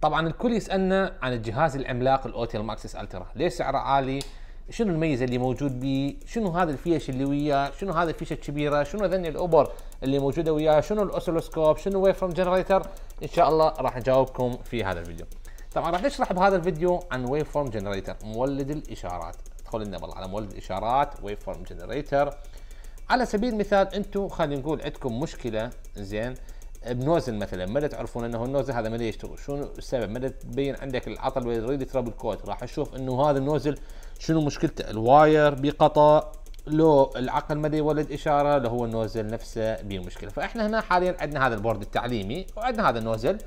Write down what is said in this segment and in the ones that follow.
طبعا الكل يسالنا عن الجهاز العملاق الاوتيل ماكسس الترا ليش سعره عالي شنو الميزه اللي موجود به شنو هذا الفيش اللي وياه شنو هذا الفيشه الكبيره شنو ذن الاوبر اللي موجوده وياه شنو الاوسيلوسكوب شنو ويف فروم جنريتر ان شاء الله راح نجاوبكم في هذا الفيديو طبعا راح نشرح بهذا الفيديو عن ويف فورم جنريتر مولد الاشارات ادخل لنا بالله على مولد الاشارات ويف فورم جنريتر على سبيل المثال انتم خلينا نقول عندكم مشكله زين بنوزن مثلا ما تعرفون انه النوزل هذا ما يشتغل شنو السبب ما تبين عندك العطل ويريد ترابل الكود راح نشوف انه هذا النوزل شنو مشكلته الواير بقطع لو العقل ما يولد اشاره لو هو النوزل نفسه به مشكله فاحنا هنا حاليا عندنا هذا البورد التعليمي وعندنا هذا النوزل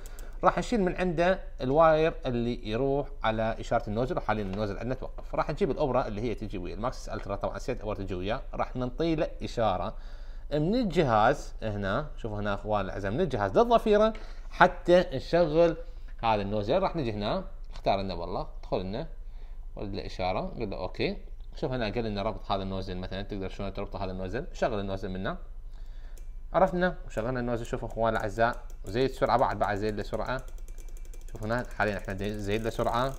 راح نشيل من عنده الواير اللي يروح على اشاره النوزل وحاليا النوزل عندنا توقف راح نجيب الاوبرا اللي هي تجي ويا الماكسس الترا طبعا سيت اور تجي وياه راح ننطي له اشاره من الجهاز هنا شوفوا هنا اخوان الاعزاء من الجهاز للضفيره حتى نشغل هذا النوزل راح نجي هنا اختار لنا والله ادخل لنا ورد له اشاره قل له اوكي شوف هنا قال لنا ربط هذا النوزل مثلا تقدر شلون تربط هذا النوزل شغل النوزل منه عرفنا وشغلنا النوزل شوفوا اخوان الاعزاء وزيد السرعه بعد بعد زيد له سرعه شوف هنا حاليا احنا زيد له سرعه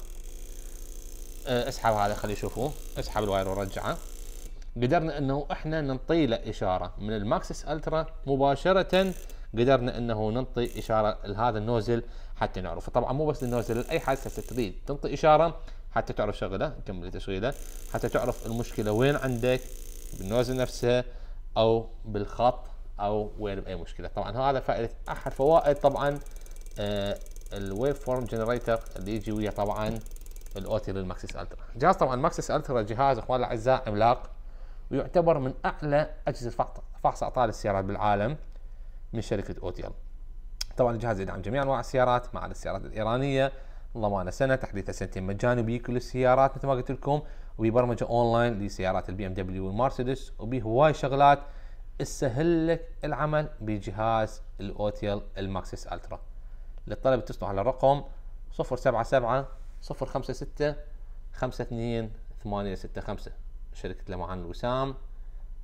أه، اسحب هذا خليه يشوفوه اسحب الواير ورجعه قدرنا انه احنا ننطي له اشاره من الماكسس الترا مباشره قدرنا انه ننطي اشاره لهذا النوزل حتى نعرفه طبعا مو بس للنوزل لاي حادثه تريد تنطي اشاره حتى تعرف شغله نكمل تشغيله حتى تعرف المشكله وين عندك بالنوزل نفسها او بالخط او وين باي مشكله طبعا هذا فائده احد فوائد طبعا الويف فورم جنريتر اللي يجي ويا طبعا الاوتي للماكسس الترا جهاز طبعا ماكسس الترا جهاز اخواني الاعزاء عملاق ويعتبر من اعلى اجهزه فحص اعطال السيارات بالعالم من شركه اوتيل. طبعا الجهاز يدعم جميع انواع السيارات ما عدا السيارات الايرانيه ضمانه سنه تحديثه سنتين مجاني بيه كل السيارات مثل ما قلت لكم وبيبرمجه اونلاين لسيارات البي ام دبليو والمرسيدس وبيه هواي شغلات تسهل لك العمل بجهاز الاوتيل الماكسس الترا. للطلب اتصلوا على الرقم 077 056 865 شركة لمعان الوسام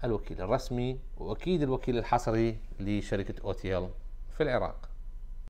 الوكيل الرسمي وأكيد الوكيل الحصري لشركة أوتيل في العراق